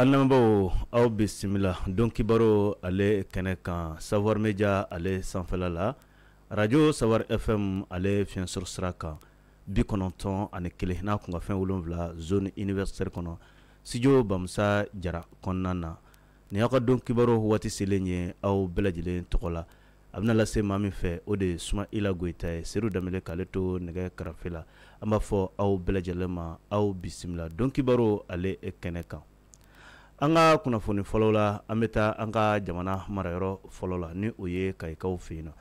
alamɛbaw aw bisimila don kibaro ale kɛnɛ kan savoir media ale sanfɛla la radio savoir fm ale fiɲɛsɔrɔ sira kan bi kɔnɔntɔn ani kelen n'a kun ka fɛn wolonfila zone universitaire kɔnɔ sijo bamusa jara kɔnɔna na ni aw ka don kibaro waati selen ye aw bɛlajɛlen tɔgɔ la a bena lase ma min fɛ o de suma ila goyita ye seru danbele k'ale to nɛgɛ karafe la an b'a fɔ aw bɛɛ ma aw bisimila don kibaro ale e kɛnɛ kan an ka kunnafoni fɔlɔ la an bɛ taa an ka jamana marayɔrɔ fɔlɔ la ni o ye kayikaw fɛ yen nɔ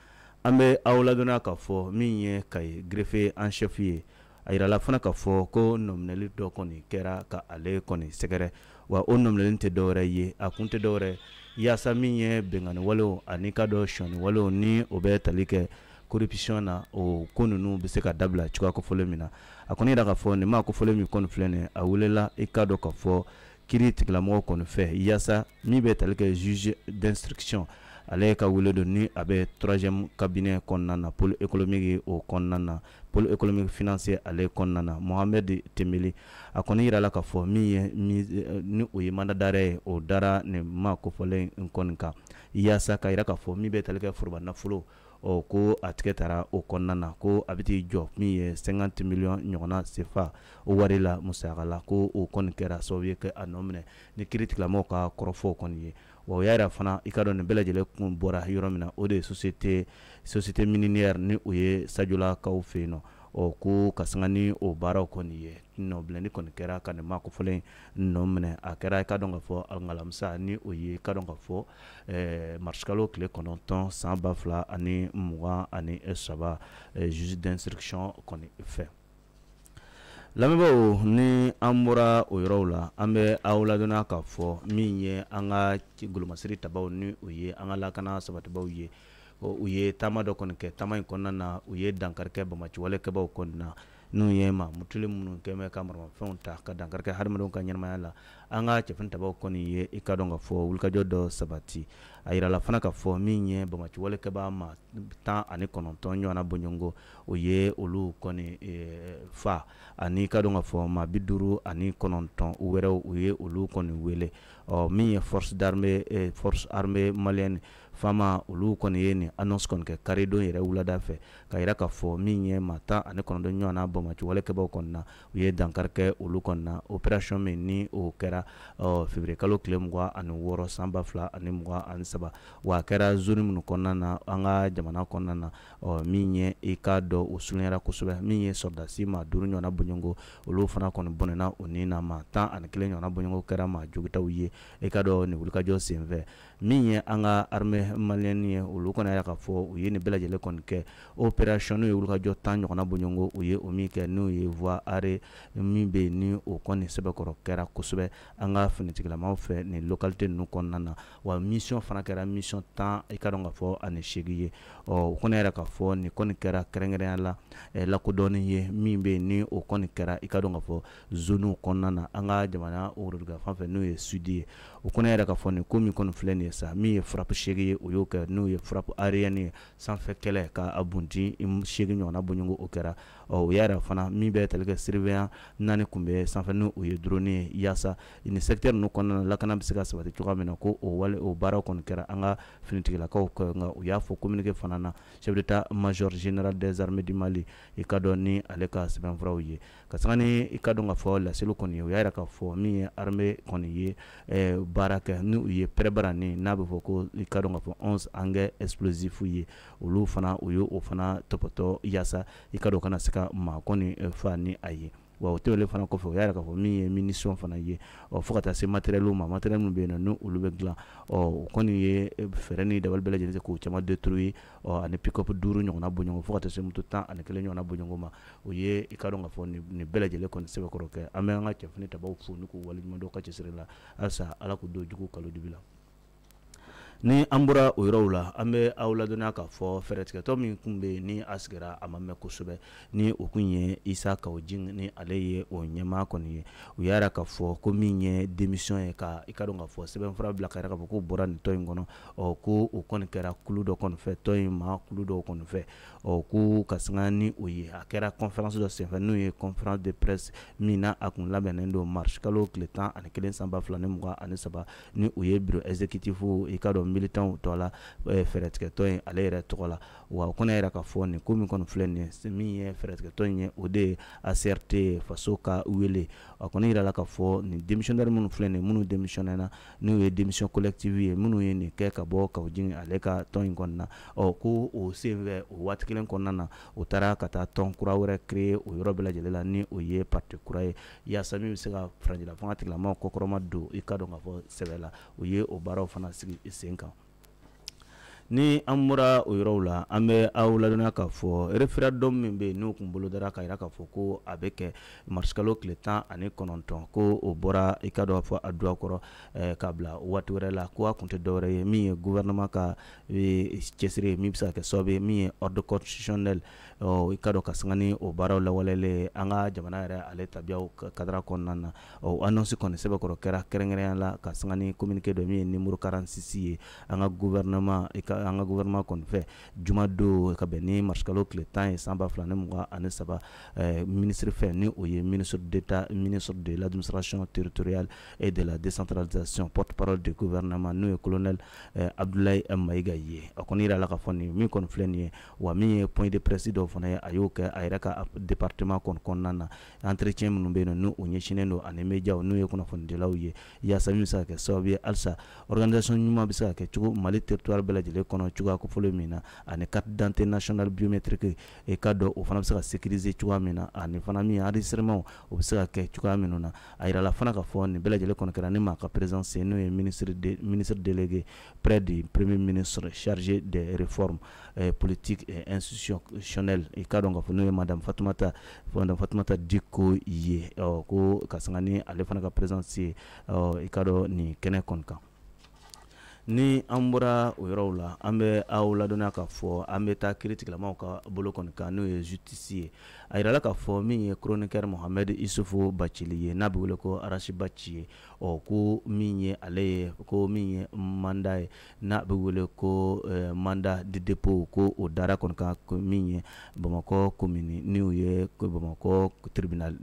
an bɛ aw ladɔnniya k'a fɔ min ye kayi gerefe an sɛfu ye a yirala fana k'a fɔ ko nɔminɛli dɔ kɔni kɛra ka ale kɔni sɛgɛrɛ wa o nɔminɛli tɛ dɔwɛrɛ ye a kun tɛ dɔwɛrɛ yaasa min ye bɛnganiwalew ani ka dɔ sɔniwalew ni o bɛ tali kɛ koripsiyɔn na o ko ninnu bɛ se ka dabila cogoya kofɔlen min na a kɔni yira k'a fɔ nin maa kofɔlen min kɔni filɛ nin a welela i ka dɔn k'a fɔ Kiri tigilamɔgɔ kɔni fɛ yaasa min bɛ tali kɛ juge d'instruction ale ka wele don ni a bɛ 3ème cabinet kɔnɔna na pôle économique o kɔnɔna na pôle économique financier ale kɔnɔna na Mohamed Dembele a kɔni yirala k'a fɔ min ye mise ni o ye ye o dara nin ma kofɔlen in kɔni kan yaasa ka yira k'a fɔ min bɛ tali kɛ foroba nafolo ɔ ko a tigɛ tara o kɔnna na ko a bɛ t'i jɔ min ye 50 miliyɔn ɲɔgɔnna sefa o wari la musaka la ko o kɔni kɛra sababu ye ka a nɔ minɛ ni kiiritigɛlamɔgɔw ka kɔrɔfɔw kɔni ye wa o y'a yira fana i ka dɔn nin bɛɛ lajɛlen kun bɔra yɔrɔ min na o de ye société société minière ni o ye Sajolakaw fɛ yen nɔ ɔ ko eh, eh, ka sanga ni o baaraw kɔni ye nɔbilɛni kɔni kɛra ka nin maa kofɔlen nɔ minɛ a kɛra i ka dɔn ka fɔ alamisa ni o ye ka dɔn ka fɔ marisikalo tile kɔnɔntɔn san ba fila ani mugan ani saba d'instruction kɔni fɛ lamɛnbaaw ni an bɔra o yɔrɔw la an bɛ aw ladɔnniya k'a fɔ min ye an ka golomasiri tabaw ni o ye an ka lakana sabatibaw ye u ye taama dɔ kɔni kɛ taama in kɔnɔna na u ye dankarikɛ bamaci wale kɛbaw kɔni na n'u ye ma mamutuli minnu kɛmɛ ka maramafɛnw ta ka dankarikɛ hadamadenw ka ɲɛnamaya la an ka cɛfin tabaw kɔni ye i ka dɔn ka fɔ wulikajɔ dɔ sabati a yirala fana ka fɔ min ye bamaci walekɛba ma tan ani kɔnɔntɔn ɲɔgɔnna bɔɲɔgɔnko o ye olu kɔni e, fa ani ka don ka fɔ ma bi duuru ani kɔnɔntɔn wɛrɛw u ye olu kɔni wele ɔ min ye force d'armée e, force armée malienne faama olu kɔni ye nin annonce kɔni kɛ karidon yɛrɛ wulada fɛ ka yira k'a fɔ min ye ma tan ani kɔnɔntɔn ɲɔgɔnna bamaci walekɛbaw kɔni na u ye dankari kɛ olu kɔni na opération min ni o kɛra ɔ feburuye kalo tile mugan ani wɔɔrɔ san ba fila ani mugan ani saba saba wa kɛra zoni minnu kɔnɔna na an ka jamana kɔnɔna na min ye i k'a dɔ o surunyara kosɛbɛ min ye sɔrɔdasi ma duuru ɲɔgɔnna bɔɲɔgɔnko olu fana kɔni bɔnɛna o ni na ma tan ani kelen ɲɔgɔnna bɔɲɔgɔnko kɛra maa jogitaw ye i k'a dɔn nin wulikajɔ fɛ min ye an ka armée malienne ye olu kɔni y'a k'a fɔ u ye nin bɛɛ lajɛlen kɔni kɛ opération n'u ye wulikajɔ tan ɲɔgɔnna bɔɲɔgɔnko u ye o min kɛ n'o ye voie arrée min bɛ ni o kɔni sɛbɛkɔrɔ kɛra kosɛbɛ an ka finitigilamaw fɛ ni localité ninnu kɔnɔna na wa mission fana kɛra mission tan i ka dɔn k'a fɔ ani seegin ye ɔ o kɔni yɛrɛ k'a fɔ nin kɔni kɛra kɛrɛnkɛrɛnya la lakodɔnni ye min be yen ni o kɔni kɛra i ka dɔn k'a fɔ zoniw kɔnɔna na an ka jamana worobinɛ fan fɛ n'o ye sudi ye o kɔni yɛrɛ k'a fɔ nin ko min kɔni filɛ nin ye ye sa min ye frappe segi ye o y'o kɛ n'o ye frappe aérienne ye sanfɛ kɛlɛ ka a bunti segin ɲɔgɔnna bɔɲɔgo o kɛra o y'a yɛrɛ fana min bɛ tali kɛ siribeya naani kun bɛ sanfɛ ni o ye drone ye yaasa nin secteur ninnu kɔnɔna na lakana bɛ se ka sabati cogoya min na ko o wale o baara kɔni kɛra an ka finitigilakaw kɔ nka u y'a fɔ communiqué fana na chef d'État major général des armées du Mali i ka dɔn ni ale ka sɛbɛnfuraw ye ka sanga ni i ka dɔn k'a fɔ laseli kɔni o y'a yira k'a fɔ min ye armée kɔni ye ɛɛ baara kɛ ni u ye prêt n'a bɛ fɔ ko i ka dɔn k'a fɔ 11 engins explosifs ye olu fana u ye o fana tɔpɔtɔ yaasa i ka dɔn kana se ka ka maa kɔni eh, fa ni a ye wa o tɛmɛnlen fana kɔfɛ o y'a yira k'a fɔ min ye munition fana ye ɔ fo ka taa se matériel ma matériel min bɛ yen nɔ n'olu bɛ dilan ɔ o kɔni ye eh, fɛɛrɛ ni dabali bɛɛ lajɛlen k'o caman détruire ɔ ani pick up duuru ɲɔgɔnna bɔɲɔgɔn fo ka taa se moto tan ani kelen ɲɔgɔnna bɔɲɔgɔn ma o ye i ka dɔn k'a fɔ nin bɛɛ lajɛlen kɔni sɛbɛkɔrɔ kɛ an bɛ an ka cɛfini tabaw fo n'u k'u waleɲumandɔn ka cɛsiri la halisa Ala k'u don jugu kalo dibi la ni an bɔra o yɔrɔw la an bɛ aw ladɔnniya k'a fɔ fɛɛrɛtigɛtɔ min kun be ni a sigira a ma mɛn kosɛbɛ ni o kun ye isa kawjin ni ale ye o ɲɛmaa kɔni ye u y'a k'a fɔ ko min ye denmisɛn ye ka i ka dɔn k'a fɔ sɛbɛn fura bila ka yira k'a fɔ k'o bɔra nin tɔ in kɔnɔ ɔ ko o kɔni kɛra kulu dɔ kɔni fɛ tɔ in maa kulu dɔw kɔni fɛ ɔ ko ka sanga ni o ye a kɛra conférence dɔ senfɛ n'o ye conférence de presse min na a kun labɛnnen don marisi kalo tile tan ani kelen san ba fila ni mugan ani saba ni o ye bureau exécutif i ka dɔn militanw tɔ la fɛɛrɛtigɛtɔ ye ale yɛrɛ tɔgɔ la wa o kɔnɔ yɛrɛ ka fɔ nin ko min kɔni filɛ nin ye min ye fɛɛrɛtigɛtɔ in ye o de ye ACRT faso ka wele a kɔni yira la k'a fɔ nin démissionnaire minnu filɛ nin ye minnu démissionner na n'u ye demisiɔn collective ye minnu ye nin kɛ ka bɔ jigi ale ka tɔn in kɔnɔna ɔ ko o senfɛ o waati kelen kɔnɔna na u taara ka taa tɔn kura wɛrɛ kree o yɔrɔ bɛɛ lajɛlen la ni o ye parti kura ye yaasa min be se ka fanga tigilamɔgɔw kɔkɔrɔma don i ka dɔn k'a fɔ sɛbɛ la u ye o baaraw fana sigi sen kan ni an bɔra o yɔrɔw la an bɛ aw ladɔnya k'a fɔ refera min bɛ yen n'u kun bolo ka yira k'a fɔ ko a bɛ kɛ marisikalo tile tan ani kɔnɔntɔn ko o bɔra i ka dɔn fɔ a duwa kɔrɔ eh, k'a bila waati wɛrɛ la ko a tun tɛ dɔwɛrɛ ye min ye gouvernement ka eh, cɛsiri ye min bɛ se ka kɛ sababu ye min ye ordre constitutionnel oh, i ka dɔn ka sanga ni o baaraw lawalelen an ka jamana yɛrɛ ale tabiyaw kadara kɔnɔna na o oh, annonce kɔni sɛbɛkɔrɔ kɛra kɛrɛnkɛrɛnya la ka sanga ni communiqué dɔ min ye numéro 46 ye an ka gouvernement i ka an ka gouvernement kɔni fɛ juma don ka bɛn ni marisikalo tile tan ye san ba fila ni mugan ani saba minisiri fɛ ni o ye ministre d'etat ministre de l'administration territoriale et de la décentralisation porte parole du gouvernement n'o ye colonel eh, abdulayi mayiga ye a kɔni yira k'a fɔ nin min kɔni filɛ nin ye wa min ye point de presse dɔw fana ye a y'o kɛ a yɛrɛ ka département kɔni kɔnɔna na entretien minnu bɛ yen nɔ n'o ɲɛsinnen don ani médiaw n'o ye kunnafonidilaw ye yaasa min bɛ se ka kɛ sababu ye halisa organisation ɲuman bɛ se ka kɛ cogo Mali territoire bɛɛ lajɛlen kono cogoya kofɔlen min na ani carte d'identité nationale biométrique i e k'a dɔn o fana bɛ sécuriser cogoya min na ani fana min enregistrement o bɛ se ka na a yirala fana k'a fɔ nin bɛɛ lajɛlen kɔni kɛra ne ka présence ye ministre de ministre délégué près du premier ministre chargé des réformes eh, politiques et institutionnelles i e k'a dɔn k'a fɔ madame fatoumata madame Fatoumata Diko ye ɔ ko ka sanga ni ale fana présence ye ɔ e ni Kenekonka. ni an bɔra o yɔrɔw la an bɛ aw ladɔnniya k'a fɔ an bɛ taa kiiritigɛlamaw ka bolo kɔni kan n'o ye zutisi ye a yirala k'a fɔ min ye kronikɛr mohamɛd isufu bacili ye n'a be wele ko arasiba ci ye ɔ ko min ye ale ye ko min ye manda ye n'a be wele ko eh, manda di depo ko o dara kɔni ka min ye bamakɔ komini n'u ye bamakɔ tribunal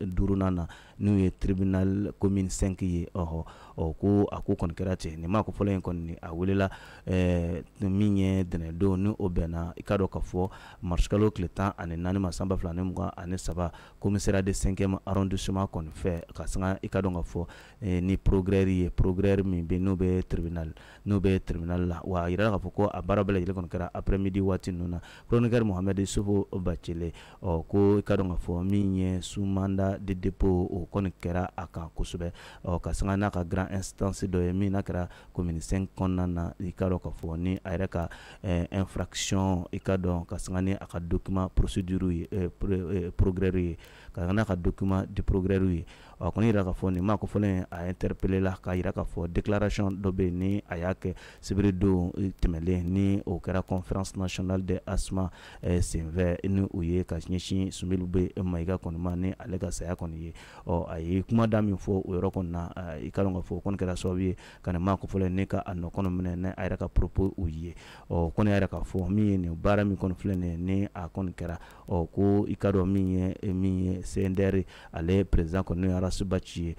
duruna na n'u ye tribunal commune 5 ye ɔhɔ ɔ ko a ko kɔni kɛra ten nin mako fɔlɔ ye kɔni a welela eh, min ye dɛnɛdon ni o bɛnna i ka dɔ k'a fɔ marisikalo tile tan ani naani ma san ba fila ani mugan ani saba komisɛriya de cinquième arrondissement kɔni fɛ ka sanga i ka dɔn ka fɔ eh, ni progrès ye progrès min bɛ n'o bɛ tribunal n'o bɛ tribunal la wa yirala k'a fɔ ko a baara bɛɛ lajɛlen kɔni kɛra après midi waati ninnu na chroniqueur mohamed sofo bacele ɔ oh, ko i ka dɔn k'a fɔ min ye sumanda de dépôt o kɔni kɛra a oh, kan kosɛbɛ ɔ ka sanga n'a ka grand instance dɔ ye min n'a kɛra commune 5 kɔnɔna na i ka dɔn k'a fɔ ni a yɛrɛ ka eh, infraction i ka dɔn ka sanga ni a ka document procédure ye eh, Eh, progrès ye ka n'a ka document di progrès ye a kɔni yira k'a fɔ nin maa ko fɔlɔ a interpellé la k'a yira k'a fɔ déclaration dɔ bɛ ni a y'a kɛ sibiri don eh, tɛmɛlen ni o kɛra conférence nationale de asma eh, senfɛ ni o ye ka ɲɛsin Sunjata bɛ Mayiga kɔni ma ni ale ka saya kɔni ye ɔ a ye kumada min fɔ o yɔrɔ kɔni na i ka dɔn k'a fɔ o kɔni kɛra sababu ye ka nin maa ko fɔlɔ ne ka a nɔ kɔnɔ minɛ ni a yɛrɛ ka propos u ye ɔ kɔni y'a yira k'a fɔ min ye nin baara min kɔni filɛ nin ni a kɔni kɛra ɔ ko i ka dɔn min ye min ye CNDR ale ye président kɔni n'o ye Arasibaci ye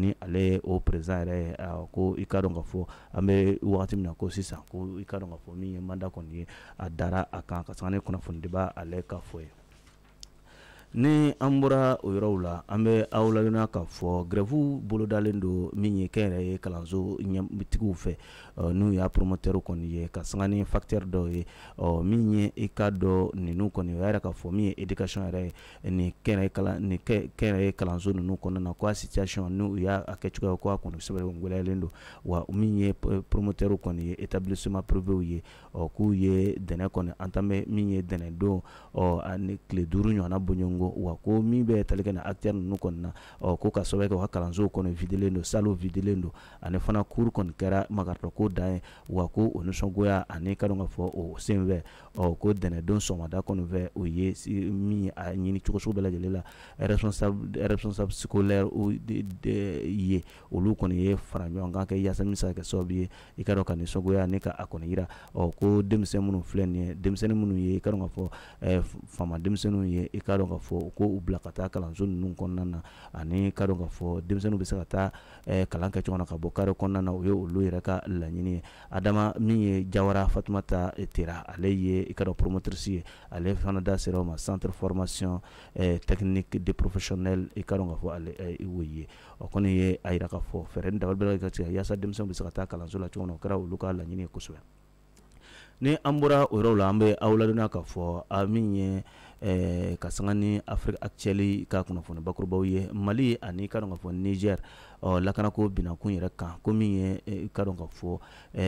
ni ale ye o président yɛrɛ ye ko i ka dɔn ka fɔ an bɛ wagati min na ko sisan ko i ka dɔn ka fɔ min ye mandat kɔni ye a dara a kan ka sanga ni kunnafonidiba ale ka fɔ ye ni an bɔra o yɔrɔw la an bɛ aw ladɔnniya k'a fɔ grève bolodalen don min ye kɛnyɛrɛye kalanso ɲɛtigiw fɛ n'u y'a promoteur kɔni ye ka sanga ni facteur dɔw ye ɔ min ye i k'a dɔn ninnu kɔni o y'a yira k'a fɔ min ye éducation yɛrɛ ye nin kɛnyɛrɛye kalan nin kɛnyɛrɛye kalanso ninnu kɔnɔna na k'a situation n'u y'a kɛcogoya k'a kɔni sɛbɛn gɛlɛyalen don wa min ye promoteur kɔni ye établissement privé ye ɔ k'u ye dɛnɛ kɔni entamé min ye dɛnɛ don ɔ ani tile duuru ɲɔgɔnna bɔɲɔgɔn Congo wa ko min bɛ tali kɛ acteur ninnu kɔni na ko ka sababu kɛ u ka kalansow kɔni videlen don salon videlen don ani fana cours kɔni kɛra mankартɔ dan ye wa ko o nisɔngoya ani ka dɔn ka fɔ o senfɛ ɔ ko dɛnɛndon sɔgɔmada kɔni fɛ o ye min a ɲini cogo sugu bɛɛ lajɛlen la responsable responsable scolaire ye olu kɔni ye fara ɲɔgɔn kan kɛ yaasa min bɛ se ka kɛ sababu ye i ka dɔn ka nisɔngoya ani ka a kɔni jira euh, ko denmisɛn minnu filɛ nin ye denmisɛnnin minnu ye i ka dɔn ka fɔ euh, faama denmisɛnninw ye i ka dɔn ka fɔ fɔ u ko u bila ka taa kalanso ninnu kɔnɔna na ani ka dɔn ka fɔ denmisɛnninw bɛ se ka taa eh, kalan kɛ cogo na ka bɔ kare kɔnɔna na o ye olu yɛrɛ ka laɲini ye adama min ye jawara fatumata tera ale ye i ka dɔn promotrice ye ale fana da sera o ma centre formation eh, technique de professionnel i ka dɔn ka fɔ ale eh, wo ye o kɔni ye a yira ka fɔ fɛɛrɛ ni dabali bɛ ka tigɛ yaasa denmisɛnw bɛ se ka taa kalanso la cogo na o kɛra olu ka laɲini ye kosɛbɛ ni an bɔra o yɔrɔ la an bɛ aw ladɔnniya k'a fɔ a min ye Eh, ka sanga ni afirika akitiyɛli ka kunnafoni bakurubaw ye mali ani ka dɔn ka fɔ nizɛri ɔ lakanako binakun yɛrɛ kan ko min ye i ka dɔn ka fɔ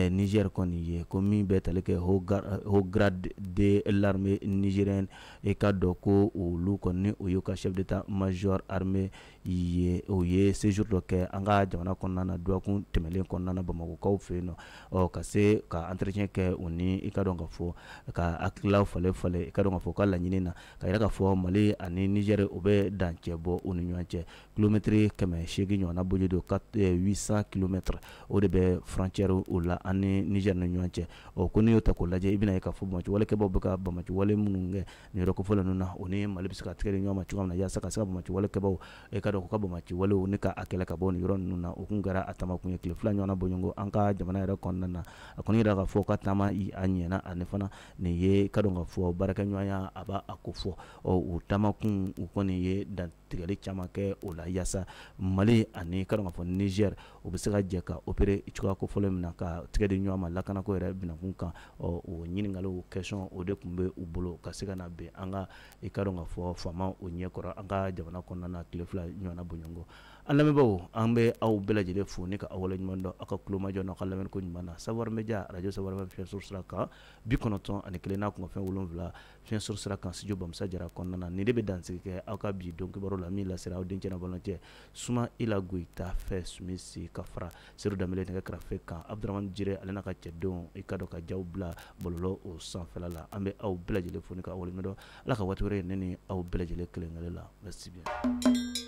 nigɛri kɔni ye ko min bɛ tali kɛ haut de l'armée nigérienne i e ka dɔn ko olu kɔni o y'u ka chef d'état major armée ye o ye séjour dɔ kɛ an ka jamana kɔnɔna na dɔgɔkun tɛmɛnen kɔnɔna na bamakɔkaw fɛ yen nɔ ɔ ka se ka entretien kɛ u ni i ka dɔn ka fɔ ka hakililaw falen falen i ka dɔn ka fɔ ka laɲini na ka yira k'a fɔ Mali ani Nigɛri o bɛ dancɛ bɔ u ni ɲɔgɔn cɛ kilomɛtiri kɛmɛ seegin ɲɔgɔnna bonya cayalen don 800 km o de bɛ frontière o la ani Niger oh, ni ɲɔgɔn cɛ ɔ ko n'i ta k'o lajɛ i bɛna ye k'a fɔ bamaci walekɛbaw bɛ ka bamaci wale minnu kɛ nin yɔrɔ kofɔlen ninnu na o ni Mali bɛ se ka tigɛ di ɲɔgɔn ma cogoya min na yaasa ka se ka bamaci walekɛbaw i ka dɔn u ka bamaci walew ni k'a kɛlɛ ka bɔ nin yɔrɔ ninnu na o tun kɛra a tamakun ye tile fila ɲɔgɔnna bɔɲɔgɔnko an ka jamana yɛrɛ kɔnɔna na a kɔni yira k'a fɔ ka taama a ɲɛna ani fana nin ye ka dɔn k'a fɔ baarakɛɲɔgɔnya a b'a a ko fɔ ɔ o taamakun u kɔni ye dantigɛli caman kɛ o la yaasa Mali ani ka dɔn k'a fɔ Niger u se ka jɛ ka opéré cuga ko min mina ka tigɛ di ɲɔgɔn ma lakanako yɛrɛ binakun kan ɔ o ɲininkaliw question o de kun bɛ u bolo ka se ka na ben an ka i ka dɔn k'a fɔ faamaw o ɲɛkɔrɔ an ka jamana kɔnɔna na tile fila ɲɔgɔnna boɲɔgɔnko an lamɛnbaw an bɛ aw bɛɛ lajɛlen fo ne ka aw waleɲuman dɔn aw ka kulomajɔ n'aw ka lamɛnko ɲuman na sabu bɛ ja arajo sabarama fiɲɛ sɔrɔ sira kan bi kɔnɔntɔn ani kelen n'a kun fɛn wolonwula fiɲɛ sɔrɔ sira kan studio bamusa jara kɔnɔna na nin de bɛ dansigi kɛ aw ka bi don kibaru la min lasera aw dencɛ balancɛ suma i goyita fɛ sumi ka fara sedu danbele nɛgɛ karafe kan abuduramani jire ale n'a ka cɛdenw i ka dɔn ka jaw bila bɔlɔlɔ o sanfɛla la an bɛ aw bɛɛ lajɛlen fo ne ka aw waleɲuman dɔn ala ka waati wɛrɛ ne ni aw bɛɛ lajɛlen kelenkelen la merci bien